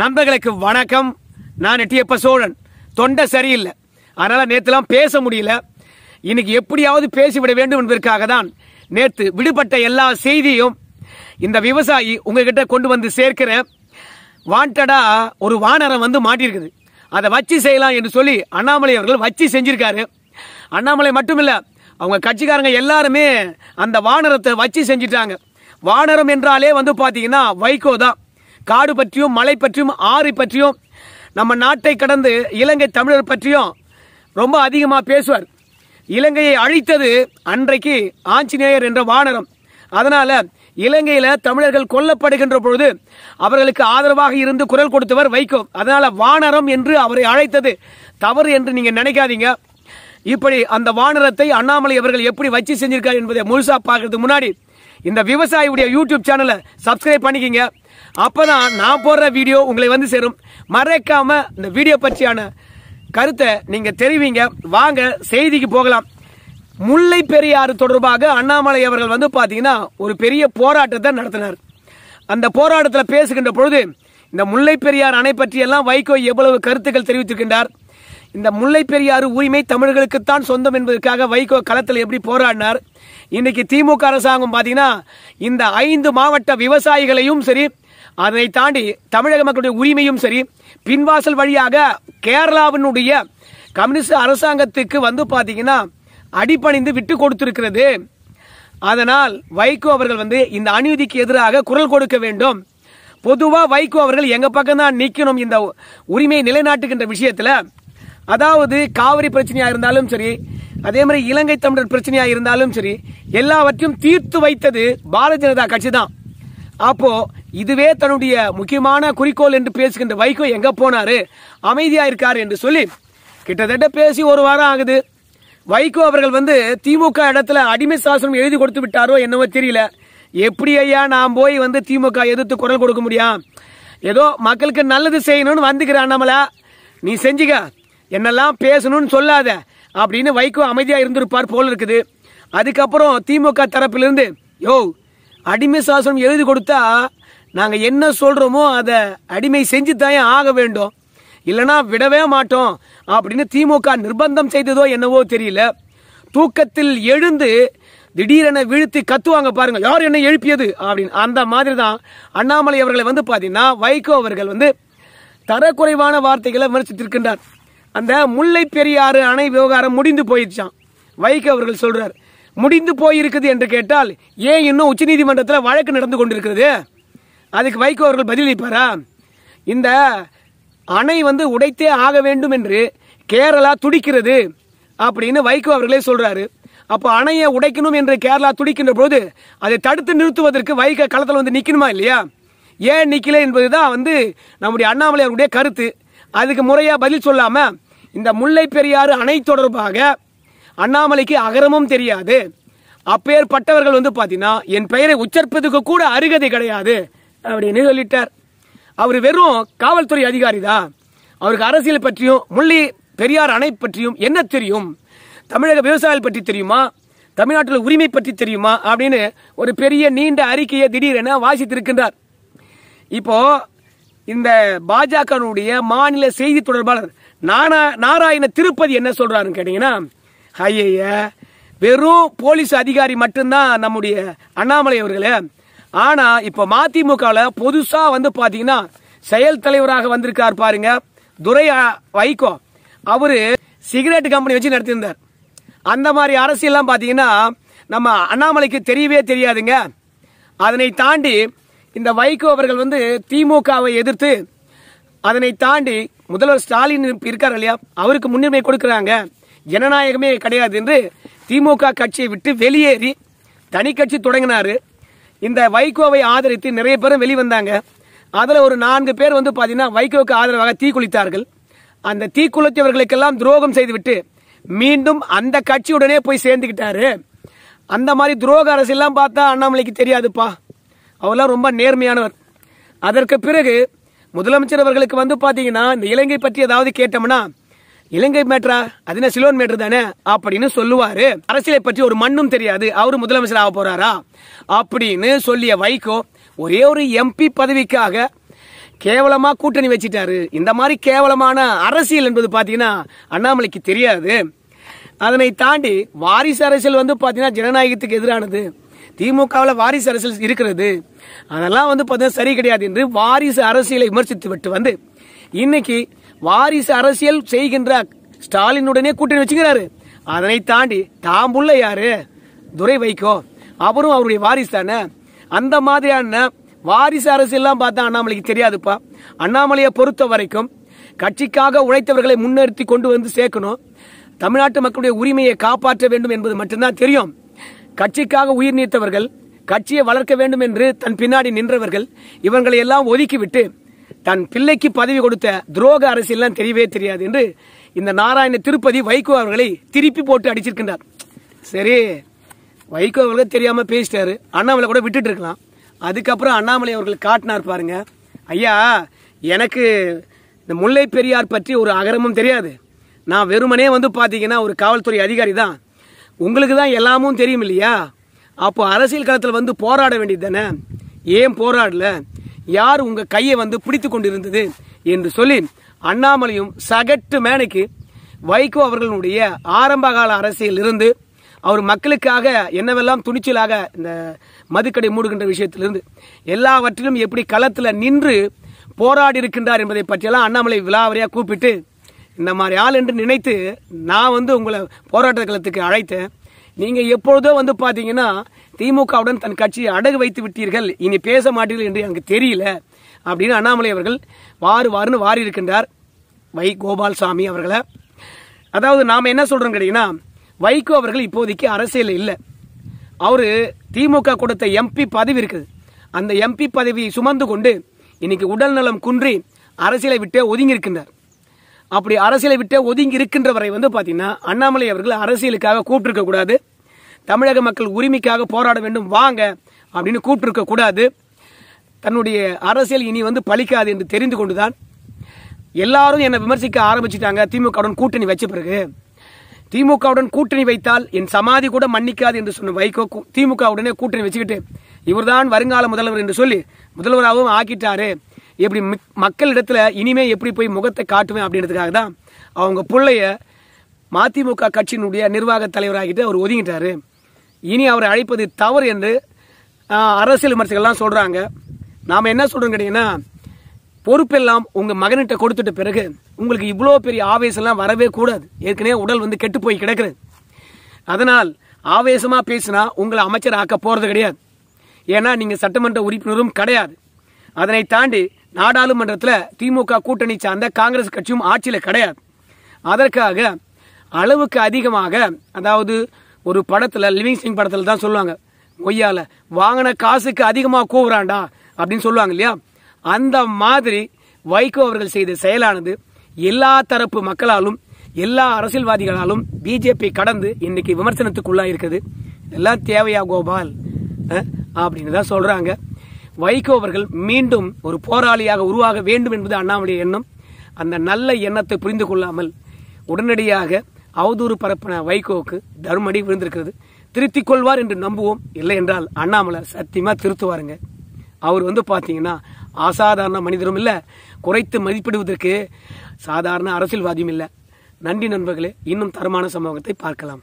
நண்பர்களுக்கு வணக்கம் நான் எட்டியப்ப சோழன் தொண்டை சரியில்லை அதனால் நேற்றுலாம் பேச முடியல இன்னைக்கு எப்படியாவது பேசிவிட வேண்டும் என்பதற்காக தான் நேற்று விடுபட்ட எல்லா செய்தியும் இந்த விவசாயி உங்ககிட்ட கொண்டு வந்து சேர்க்கிறேன் வாண்டடா ஒரு வானரம் வந்து மாட்டியிருக்குது அதை வச்சு செய்யலாம் என்று சொல்லி அண்ணாமலை அவர்கள் வச்சு செஞ்சிருக்காரு அண்ணாமலை மட்டுமில்லை அவங்க கட்சிக்காரங்க எல்லாருமே அந்த வானரத்தை வச்சு செஞ்சிட்டாங்க வானரம் என்றாலே வந்து பார்த்தீங்கன்னா வைகோ தான் காடு பற்றியும் மலை பற்றியும் ஆறு பற்றியும் நம்ம நாட்டை கடந்து இலங்கை தமிழர் பற்றியும் ரொம்ப அதிகமாக பேசுவார் இலங்கையை அழித்தது அன்றைக்கு ஆஞ்சநேயர் என்ற வானரம் அதனால் இலங்கையில் தமிழர்கள் கொல்லப்படுகின்ற பொழுது அவர்களுக்கு ஆதரவாக இருந்து குரல் கொடுத்தவர் வைகோ அதனால் வானரம் என்று அவரை அழைத்தது தவறு என்று நீங்கள் நினைக்காதீங்க இப்படி அந்த வானரத்தை அண்ணாமலை அவர்கள் எப்படி வச்சு செஞ்சிருக்கார் என்பதை முழுசாக பார்க்கறதுக்கு முன்னாடி இந்த விவசாயியுடைய யூடியூப் சேனலை சப்ஸ்கிரைப் பண்ணிக்கிங்க அப்போ தான் நான் போடுற வீடியோ உங்களை வந்து சேரும் மறைக்காம இந்த வீடியோ பற்றியான கருத்தை நீங்கள் தெரிவிங்க வாங்க செய்திக்கு போகலாம் முல்லை பெரியாறு தொடர்பாக அண்ணாமலை அவர்கள் வந்து பார்த்தீங்கன்னா ஒரு பெரிய போராட்டத்தை நடத்தினார் அந்த போராட்டத்தில் பேசுகின்ற பொழுது இந்த முல்லை பெரியார் அணை பற்றியெல்லாம் வைகோ எவ்வளவு கருத்துக்கள் தெரிவித்திருக்கின்றார் இந்த முல்லை பெரியாறு உரிமை தமிழர்களுக்குத்தான் சொந்தம் என்பதற்காக வைகோ களத்தில் எப்படி போராடினார் இன்னைக்கு திமுக அரசாங்கம் பார்த்தீங்கன்னா இந்த ஐந்து மாவட்ட விவசாயிகளையும் சரி அதனை தாண்டி தமிழக மக்களுடைய உரிமையும் சரி பின்வாசல் வழியாக கேரளாவினுடைய கம்யூனிஸ்ட் அரசாங்கத்துக்கு வந்து பாத்தீங்கன்னா அடிப்பணிந்து விட்டு கொடுத்திருக்கிறது அதனால் வைகோ அவர்கள் வந்து இந்த அநீதிக்கு எதிராக குரல் கொடுக்க வேண்டும் பொதுவாக வைகோ அவர்கள் எங்கள் பக்கம் தான் நிற்கணும் இந்த உரிமையை நிலைநாட்டுகின்ற விஷயத்தில் அதாவது காவிரி பிரச்சனையாக இருந்தாலும் சரி அதே மாதிரி இலங்கை தமிழர் பிரச்சனையாக இருந்தாலும் சரி எல்லாவற்றையும் தீர்த்து வைத்தது பாரதிய ஜனதா கட்சி தான் அப்போது இதுவே தன்னுடைய முக்கியமான குறிக்கோள் என்று பேசுகின்ற வைகோ எங்க போனாரு அமைதியா இருக்காரு என்று சொல்லி கிட்டத்தட்ட பேசி ஒரு வாரம் ஆகுது வைகோ அவர்கள் வந்து திமுக இடத்துல அடிமை சாசனம் எழுதி கொடுத்து விட்டாரோ என்னவோ தெரியல எப்படி ஐயா நான் போய் வந்து திமுக எதிர்த்து குரல் கொடுக்க முடியும் ஏதோ மக்களுக்கு நல்லது செய்யணும்னு வந்துக்கிறான் அண்ணாமலா நீ செஞ்சுக்க என்னெல்லாம் பேசணும்னு சொல்லாத அப்படின்னு வைகோ அமைதியாக இருந்திருப்பார் போல இருக்குது அதுக்கப்புறம் திமுக தரப்பிலிருந்து யோ அடிமை சாசனம் எழுதி கொடுத்தா நாங்கள் என்ன சொல்கிறோமோ அதை அடிமை செஞ்சு தான் ஆக வேண்டும் இல்லைனா விடவே மாட்டோம் அப்படின்னு திமுக நிர்பந்தம் செய்ததோ என்னவோ தெரியல தூக்கத்தில் எழுந்து திடீரென வீழ்த்தி கத்துவாங்க பாருங்க யார் என்ன எழுப்பியது அப்படின்னு அந்த மாதிரி தான் அண்ணாமலை அவர்களை வந்து பார்த்தீங்கன்னா வைகோ அவர்கள் வந்து தரக்குறைவான வார்த்தைகளை விமர்சித்திருக்கின்றார் அந்த முல்லை பெரியாறு அணை விவகாரம் முடிந்து போயிடுச்சான் வைகோ அவர்கள் சொல்றார் முடிந்து போயிருக்குது என்று கேட்டால் ஏன் இன்னும் உச்சநீதிமன்றத்தில் வழக்கு நடந்து கொண்டிருக்கிறது அதுக்கு வைகோ அவர்கள் பதிலளிப்பாரா இந்த அணை வந்து உடைத்தே ஆக வேண்டும் என்று கேரளா துடிக்கிறது அப்படின்னு வைகோ அவர்களே சொல்றாரு அப்போ அணையை உடைக்கணும் என்று கேரளா துடிக்கின்ற போது அதை தடுத்து நிறுத்துவதற்கு வைகோ களத்தில் வந்து நிற்கணுமா இல்லையா ஏன் நிற்கல என்பதுதான் வந்து நம்முடைய அண்ணாமலை அவருடைய கருத்து அதுக்கு முறையாக பதில் சொல்லாமல் இந்த முல்லை பெரியாறு அணை தொடர்பாக அண்ணாமலைக்கு அகரமும் தெரியாது அப்பேற்பட்டவர்கள் வந்து பார்த்தீங்கன்னா என் பெயரை உச்சரிப்பதுக்கு கூட அருகதை கிடையாது அப்படின்னு சொல்லிட்டார் அவர் வெறும் காவல்துறை அதிகாரி தான் அவருக்கு அரசியல் பற்றியும் முள்ளி பெரியார் அணை பற்றியும் என்ன தெரியும் தமிழக விவசாயிகள் பற்றி தெரியுமா தமிழ்நாட்டில் உரிமை பற்றி தெரியுமா அப்படின்னு ஒரு பெரிய நீண்ட அறிக்கையை திடீரென வாசித்திருக்கின்றார் இப்போ இந்த பாஜகனுடைய மாநில செய்தி தொடர்பாளர் நானா நாராயண திருப்பதி என்ன சொல்றாருன்னு கேட்டீங்கன்னா ஐய வெறும் போலீஸ் அதிகாரி மட்டும்தான் நம்முடைய அண்ணாமலை அவர்களே ஆனா இப்ப மதிமுகவில் புதுசா வந்து பாத்தீங்கன்னா செயல் தலைவராக வந்திருக்கார் பாருங்க துரை வைகோ அவரு சிகரெட் கம்பெனி வச்சு நடத்திருந்தார் அந்த மாதிரி அரசியல்லாம் பாத்தீங்கன்னா நம்ம அண்ணாமலைக்கு தெரியவே தெரியாதுங்க அதனை தாண்டி இந்த வைகோ அவர்கள் வந்து திமுகவை எதிர்த்து அதனை தாண்டி முதல்வர் ஸ்டாலின் இருக்கார் இல்லையா அவருக்கு முன்னுரிமை கொடுக்கிறாங்க ஜனநாயகமே கிடையாது என்று திமுக கட்சியை விட்டு வெளியேறி தனி கட்சி தொடங்கினாரு இந்த வைகோவை ஆதரித்து நிறைய பேரும் வெளிவந்தாங்க அதில் ஒரு நான்கு பேர் வந்து பார்த்தீங்கன்னா வைகோவுக்கு ஆதரவாக தீக்குளித்தார்கள் அந்த தீக்குளித்தவர்களுக்கெல்லாம் துரோகம் செய்துவிட்டு மீண்டும் அந்த கட்சியுடனே போய் சேர்ந்துக்கிட்டாரு அந்த மாதிரி துரோக அரசியல்லாம் பார்த்தா அண்ணாமலைக்கு தெரியாதுப்பா அவெல்லாம் ரொம்ப நேர்மையானவர் அதற்கு பிறகு முதலமைச்சர் அவர்களுக்கு வந்து பார்த்தீங்கன்னா இந்த இலங்கை பற்றி ஏதாவது கேட்டோம்னா இலங்கை மேட்ரா அது என்ன சிலோன் மேட்ரு தானே அப்படின்னு சொல்லுவாரு அரசியலை பற்றி ஒரு மண்ணும் தெரியாது அவரு முதலமைச்சர் ஆக போறாரா அப்படின்னு சொல்லிய வைகோ ஒரே ஒரு எம்பி பதவிக்காக கேவலமா கூட்டணி வச்சிட்டாரு இந்த மாதிரி கேவலமான அரசியல் என்பது பாத்தீங்கன்னா அண்ணாமலைக்கு தெரியாது அதனை தாண்டி வாரிசு அரசியல் வந்து பாத்தீங்கன்னா ஜனநாயகத்துக்கு எதிரானது திமுகவில் வாரிசு அரசியல் இருக்கிறது அதெல்லாம் வந்து பார்த்தீங்கன்னா சரி கிடையாது என்று வாரிசு அரசியலை விமர்சித்து விட்டு வந்து இன்னைக்கு வாரிசு அரசியல் செய்கின்ற ஸ்டாலினுடனே கூட்டணி வச்சுக்கிறாரு அதனை தாண்டி தாம் புள்ள யாரு துரை வைக்கோ அவரும் அவருடைய வாரிசு தானே அந்த மாதிரியான வாரிசு அரசியல்லாம் பார்த்தா அண்ணாமலைக்கு தெரியாதுப்பா அண்ணாமலையை பொறுத்த வரைக்கும் கட்சிக்காக உழைத்தவர்களை முன்னிறுத்தி கொண்டு வந்து சேர்க்கணும் தமிழ்நாட்டு மக்களுடைய உரிமையை காப்பாற்ற வேண்டும் என்பது மட்டும்தான் தெரியும் கட்சிக்காக உயிர் நீத்தவர்கள் கட்சியை வளர்க்க வேண்டும் என்று தன் பின்னாடி நின்றவர்கள் இவங்களை எல்லாம் ஒதுக்கிவிட்டு தன் பிள்ளைக்கு பதவி கொடுத்த துரோக அரசியல்லாம் தெரியவே தெரியாது என்று இந்த நாராயண திருப்பதி வைகோ அவர்களை திருப்பி போட்டு அடிச்சிருக்கின்றார் சரி வைகோ அவர்கள் தெரியாம பேசிட்டாரு அண்ணாமலை கூட விட்டுட்டு இருக்கலாம் அதுக்கப்புறம் அண்ணாமலை அவர்கள் காட்டினார் பாருங்க ஐயா எனக்கு இந்த முல்லை பெரியார் பற்றி ஒரு அகரமும் தெரியாது நான் வெறுமனே வந்து பார்த்தீங்கன்னா ஒரு காவல்துறை அதிகாரி தான் உங்களுக்கு தான் எல்லாமும் தெரியும் இல்லையா அப்போ அரசியல் களத்தில் வந்து போராட வேண்டியது தானே ஏன் போராடல யார் உங்கள் கையை வந்து பிடித்து கொண்டிருந்தது என்று சொல்லி அண்ணாமலையும் சகட்டு மேனைக்கு வைகோ அவர்களுடைய ஆரம்பகால அரசியல் இருந்து அவர் மக்களுக்காக என்னவெல்லாம் துணிச்சலாக இந்த மதுக்கடை மூடுகின்ற விஷயத்திலிருந்து எல்லாவற்றிலும் எப்படி களத்தில் நின்று போராடி இருக்கின்றார் என்பதை பற்றியெல்லாம் அண்ணாமலை விழாவரியாக கூப்பிட்டு இந்த மாதிரி ஆள் என்று நினைத்து நான் வந்து உங்களை போராட்ட களத்துக்கு அழைத்தேன் நீங்க எப்பொழுதோ வந்து பாத்தீங்கன்னா திமுகவுடன் தன் கட்சியை அடகு வைத்து விட்டீர்கள் இனி பேச மாட்டீர்கள் என்று எனக்கு தெரியல அப்படின்னு அண்ணாமலை அவர்கள் வாறு வாருன்னு வாரி இருக்கின்றார் வை கோபால்சாமி அவர்களை அதாவது நாம் என்ன சொல்றோம் கேட்டீங்கன்னா வைகோ அவர்கள் இப்போதைக்கு அரசியல் இல்லை அவர் திமுக கொடுத்த எம்பி பதவி இருக்குது அந்த எம்பி பதவியை சுமந்து கொண்டு இன்னைக்கு உடல்நலம் குன்றி அரசியலை விட்டு ஒதுங்கி இருக்கின்றார் அப்படி அரசியலை விட்டு ஒதுங்கி இருக்கின்ற வரை வந்து பாத்தீங்கன்னா அண்ணாமலை அவர்கள் அரசியலுக்காக கூப்பிட்டுருக்க கூடாது தமிழக மக்கள் உரிமைக்காக போராட வேண்டும் வாங்க அப்படின்னு கூப்பிட்டுருக்க கூடாது தன்னுடைய அரசியல் இனி வந்து பழிக்காது என்று தெரிந்து கொண்டுதான் எல்லாரும் என்னை விமர்சிக்க ஆரம்பிச்சிட்டாங்க திமுகவுடன் கூட்டணி வச்ச பிறகு திமுகவுடன் கூட்டணி வைத்தால் என் சமாதி கூட மன்னிக்காது என்று சொன்ன வைகோ திமுகவுடனே கூட்டணி வச்சுக்கிட்டு இவர்தான் வருங்கால முதல்வர் என்று சொல்லி முதல்வராகவும் ஆக்கிட்டாரு எப்படி மக்களிடத்தில் இனிமே எப்படி போய் முகத்தை காட்டுவேன் அப்படின்றதுக்காக தான் அவங்க பிள்ளைய மதிமுக கட்சியினுடைய நிர்வாக தலைவராகிட்டு அவர் ஒதுங்கிட்டார் இனி அவரை அழைப்பது தவறு என்று அரசியல் விமர்சகர்கள்லாம் சொல்கிறாங்க நாம் என்ன சொல்கிறோம் கேட்டிங்கன்னா பொறுப்பெல்லாம் உங்கள் மகன்கிட்ட கொடுத்துட்ட பிறகு உங்களுக்கு இவ்வளோ பெரிய ஆவேசம்லாம் வரவே கூடாது ஏற்கனவே உடல் வந்து கெட்டு போய் கிடக்குது அதனால் ஆவேசமாக பேசினா உங்களை அமைச்சர் ஆக்க போகிறது கிடையாது ஏன்னா நீங்கள் சட்டமன்ற உறுப்பினரும் கிடையாது அதனை தாண்டி நாடாளுமன்றத்தில் திமுக கூட்டணி சார்ந்த காங்கிரஸ் கட்சியும் ஆட்சியில் கிடையாது அதற்காக அளவுக்கு அதிகமாக அதாவது ஒரு படத்தில் லிவிங் சிங் படத்தில் தான் சொல்லுவாங்க மொய்யால வாங்கின காசுக்கு அதிகமாக கூவுறாண்டா அப்படின்னு சொல்லுவாங்க இல்லையா அந்த மாதிரி வைகோ அவர்கள் செய்த செயலானது எல்லா தரப்பு மக்களாலும் எல்லா அரசியல்வாதிகளாலும் பிஜேபி கடந்து இன்னைக்கு விமர்சனத்துக்குள்ளா இருக்குது எல்லாம் தேவையா கோபால் அப்படின்னு தான் சொல்றாங்க வைகோ அவர்கள் மீண்டும் ஒரு போராளியாக உருவாக வேண்டும் என்பது அண்ணாவுடைய எண்ணம் அந்த நல்ல எண்ணத்தை புரிந்து கொள்ளாமல் உடனடியாக அவதூறு பரப்பின வைகோவுக்கு தர்மடி விழுந்திருக்கிறது திருத்திக் கொள்வார் என்று நம்புவோம் இல்லை என்றால் அண்ணாமலை சத்தியமாக திருத்துவாருங்க அவர் வந்து பாத்தீங்கன்னா அசாதாரண மனிதரும் இல்லை குறைத்து மதிப்பிடுவதற்கு சாதாரண அரசியல்வாதியும் இல்ல நன்றி நண்பர்களே இன்னும் தரமான சமூகத்தை பார்க்கலாம்